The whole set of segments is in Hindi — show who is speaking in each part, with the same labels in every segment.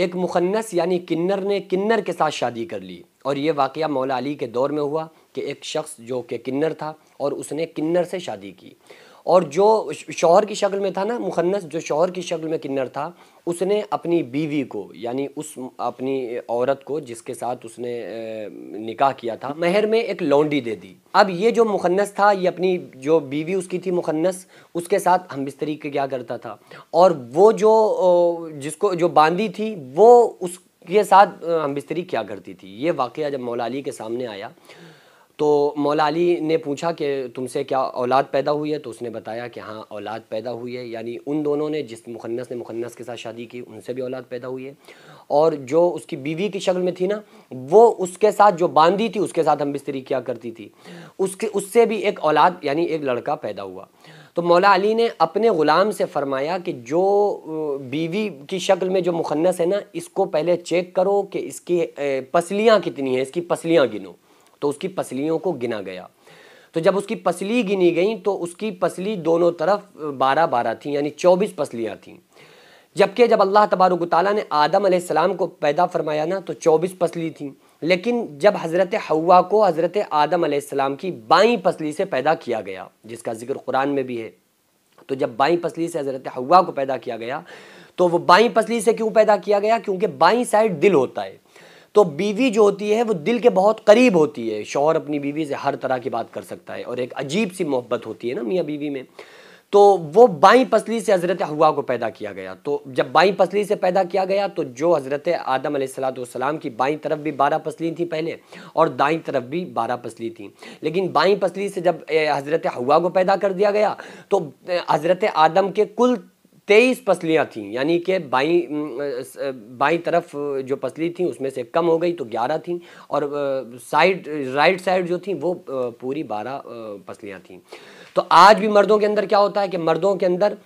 Speaker 1: एक मुखन्नस यानी किन्नर ने किन्नर के साथ शादी कर ली और ये वाक़ मौला अली के दौर में हुआ कि एक शख्स जो कि किन्नर था और उसने किन्नर से शादी की और जो शोहर की शक्ल में था ना मुखन्नस जो शोहर की शक्ल में किन्नर था उसने अपनी बीवी को यानी उस अपनी औरत को जिसके साथ उसने निकाह किया था महर में एक लौंडी दे दी अब ये जो मुखन्नस था ये अपनी जो बीवी उसकी थी मुखन्नस उसके साथ हम बिस्तरी क्या करता था और वो जो जिसको जो बांदी थी वो उसके साथ हम बिस्तरी क्या करती थी ये वाक़ जब मौलाली के सामने आया तो मौला अली ने पूछा कि तुमसे क्या औलाद पैदा हुई है तो उसने बताया कि हाँ औलाद पैदा हुई है यानी उन दोनों ने जिस मुखन्नस ने मुखन्नस के साथ शादी की उनसे भी औलाद पैदा हुई है और जो उसकी बीवी की शक्ल में थी ना वो उसके साथ जो बांधी थी उसके साथ हम बिस्तरी किया करती थी उसके उससे भी एक औलाद यानी एक लड़का पैदा हुआ तो मौला अली ने अपने ग़ुलाम से फ़रमाया कि जो बीवी की शक्ल में जो मुखन्नस है ना इसको पहले चेक करो कि इसकी पसलियाँ कितनी हैं इसकी पसलियाँ गिनो तो उसकी पसलियों को गिना गया तो जब उसकी पसली गिनी गई तो उसकी पसली दोनों तरफ बारह बारह थी यानी चौबीस पसलियाँ थीं जबकि जब अल्लाह तबारक ताली ने आदम आसमाम को पैदा फरमाया ना तो चौबीस पसली थी लेकिन जब हज़रत हवा को हज़रत आदम आसमाम की बाई पसली से पैदा किया गया जिसका जिक्र कुरान में भी है तो जब बाई पसली से हज़रत हवा को पैदा किया गया तो वो बाई पसली से क्यों पैदा किया गया क्योंकि बाई साइड दिल होता है तो बीवी जो होती है वो दिल के बहुत करीब होती है शोहर अपनी बीवी से हर तरह की बात कर सकता है और एक अजीब सी मोहब्बत होती है ना मियाँ बीवी में तो वो बाई पसली से हज़रत हवा को पैदा किया गया तो जब बाई पसली से पैदा किया गया तो जो हज़रत आदम सलाम की बाई तरफ भी बारह पसली थी पहले और दाई तरफ भी बारह पसली थी लेकिन बाई पसली से जब हज़रत हवा को पैदा कर दिया गया तो हज़रत आदम के कुल तेईस पसलियाँ थीं यानी कि बाई बाई तरफ जो पसली थी उसमें से कम हो गई तो ग्यारह थीं और साइड राइट साइड जो थी वो पूरी बारह पसलियाँ थीं तो आज भी मर्दों के अंदर क्या होता है कि मर्दों के अंदर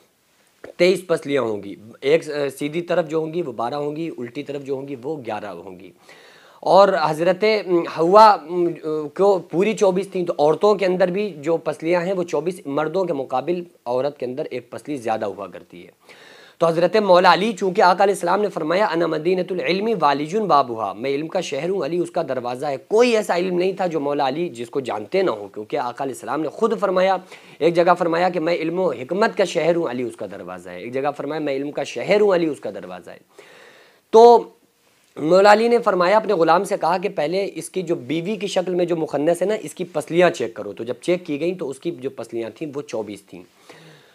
Speaker 1: तेईस पसलियाँ होंगी एक सीधी तरफ जो होंगी वो बारह होंगी उल्टी तरफ जो होंगी वो ग्यारह होंगी और हज़रत हवा को पूरी चौबीस थी तो औरतों के अंदर भी जो पसलियाँ हैं वो चौबीस मर्दों के मुकाबिल औरत के अंदर एक पसली ज़्यादा हुआ करती है तो हज़रत मौला अली चूँकि आकाम ने फरमाया अना मदीनतमी वालिजुन हुआ मैं इल्म का शहर हूँ अली उसका दरवाज़ा है कोई ऐसा इल्म नहीं था जो मौला अली जिसको जानते ना हो क्योंकि आकाम ने ख़ुद फरमाया एक जगह फरमाया कि मैं इल्म हमत का शहर हूँ अली उसका दरवाज़ा है एक जगह फरमाया मैं इल्म का शहर हूँ अली उसका दरवाज़ा है तो मौलाली ने फरमाया अपने ग़ुलाम से कहा कि पहले इसकी जो बीवी की शक्ल में जो मुखन्नस है ना इसकी पसलियाँ चेक करो तो जब चेक की गई तो उसकी जो पसलियाँ थीं वो चौबीस थीं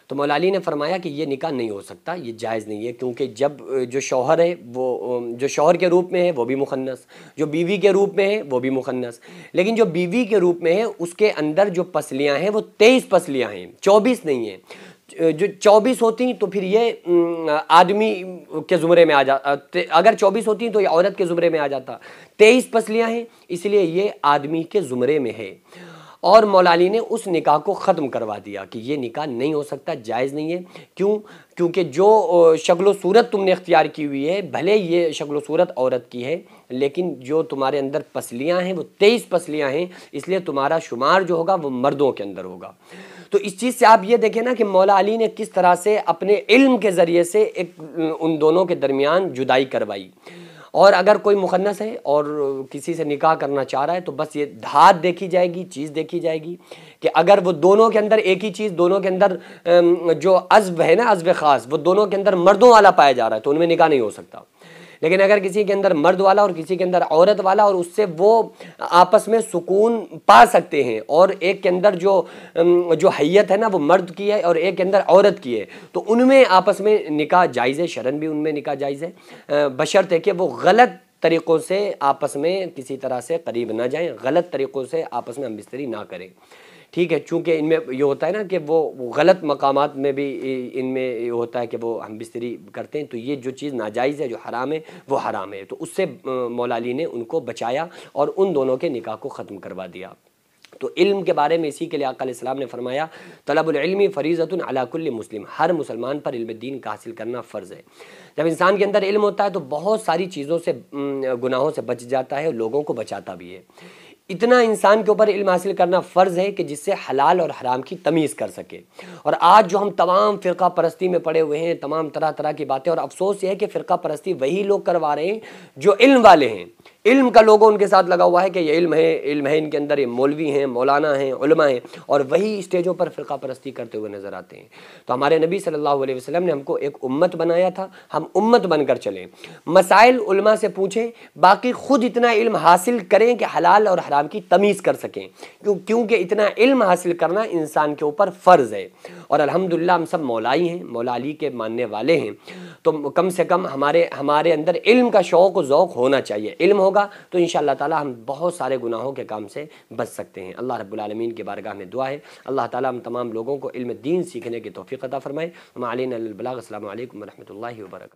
Speaker 1: तो मौलाली ने फरमाया कि ये निकाह नहीं हो सकता ये जायज़ नहीं है क्योंकि जब जो शौहर है वो जो शौहर के रूप में है वो भी मुखन्नस जो बीवी के रूप में है वो भी मुखन्नस लेकिन जो बीवी के रूप में है उसके अंदर जो पसलियाँ हैं वो तेईस पसलियाँ हैं चौबीस नहीं हैं जो चौबीस होती तो फिर ये आदमी के ज़ुमरे में आ जा अगर चौबीस होती हैं तो ये औरत के ज़ुमरे में आ जाता तेईस पसलियाँ हैं इसलिए ये आदमी के ज़ुमरे में है और मौलानी ने उस निकाह को ख़त्म करवा दिया कि ये निकाह नहीं हो सकता जायज़ नहीं है क्यों क्योंकि जो शक्ल सूरत तुमने इख्तियार की हुई है भले ये शक्ल सूरत औरत की है लेकिन जो तुम्हारे अंदर पसलियाँ हैं वो तेईस पसलियाँ हैं इसलिए तुम्हारा शुमार जो होगा वो मर्दों के अंदर होगा तो इस चीज़ से आप ये देखें ना कि मौला अली ने किस तरह से अपने इल्म के ज़रिए से एक उन दोनों के दरमियान जुदाई करवाई और अगर कोई मुखन्नस है और किसी से निकाह करना चाह रहा है तो बस ये धात देखी जाएगी चीज़ देखी जाएगी कि अगर वो दोनों के अंदर एक ही चीज़ दोनों के अंदर जो अजब है ना अजब ख़ास वो दोनों के अंदर मर्दों वाला पाया जा रहा है तो उनमें निकाह नहीं हो सकता लेकिन अगर किसी के अंदर मर्द वाला और किसी के अंदर औरत वाला और उससे वो आपस में सुकून पा सकते हैं और एक के अंदर जो जो हैयत है ना वो मर्द की है और एक के अंदर औरत की है तो उनमें आपस में निकाह जायज़ है शरण भी उनमें निकाह जायज़ है बशर्त है कि वो गलत तरीक़ों से आपस में किसी तरह से करीब ना जाएँ गलत तरीक़ों से आपस में हम बिस्तरी ना करें ठीक है चूँकि इनमें ये होता है ना कि वो गलत मकाम में भी इनमें होता है कि वो हम बिस्तरी करते हैं तो ये जो चीज़ नाजायज़ है जो हराम है वो हराम है तो उससे मौलाली ने उनको बचाया और उन दोनों के निकाह को ख़त्म करवा दिया तो इल्म के बारे में इसी के लिए अकाम ने फरमाया तलबलमी फ़रीज़तन मुस्लिम हर मुसलमान पर इल्म दीन का हासिल करना फ़र्ज़ है जब इंसान के अंदर इल्म होता है तो बहुत सारी चीज़ों से गुनाहों से बच जाता है और लोगों को बचाता भी है इतना इंसान के ऊपर इल्म हासिल करना फ़र्ज़ है कि जिससे हलाल और हराम की तमीज़ कर सके और आज जो हम तमाम फ़िरका परस्ती में पड़े हुए हैं तमाम तरह तरह की बातें और अफसोस ये है कि फ़िरका परस्ती वही लोग करवा रहे हैं जो इल्म वाले हैं इल्म का लोगो उनके साथ लगा हुआ है कि ये इल्म है इल्म है इनके अंदर ये मौलवी हैं मौलाना हैं उलमा हैं और वही स्टेजों पर फ़िरका परस्ती करते हुए नज़र आते हैं तो हमारे नबी सल्लल्लाहु अलैहि वसल्लम ने हमको एक उम्मत बनाया था हम उम्मत बनकर चलें मसाइल उलमा से पूछें बाकी ख़ुद इतना इल्म हासिल करें कि हलाल और हराम की तमीज़ कर सकें क्यों क्योंकि इतना इल्म हासिल करना इंसान के ऊपर फ़र्ज़ है और अलहमदिल्ला हम सब मौलाई हैं मौलाली के मानने वाले हैं तो कम से कम हमारे हमारे अंदर इल्म का शौक़ व ओक़ होना चाहिए इल्म होगा होगा तो इन ताला हम बहुत सारे गुनाहों के काम से बच सकते हैं अल्लाह रबालमीन के बारगाह में दुआ है अल्लाह ताला हम तमाम लोगों को इल्म दीन सीखने की तोफ़ी अदा फ़रमाए हम आलिन अलबलाम वर्क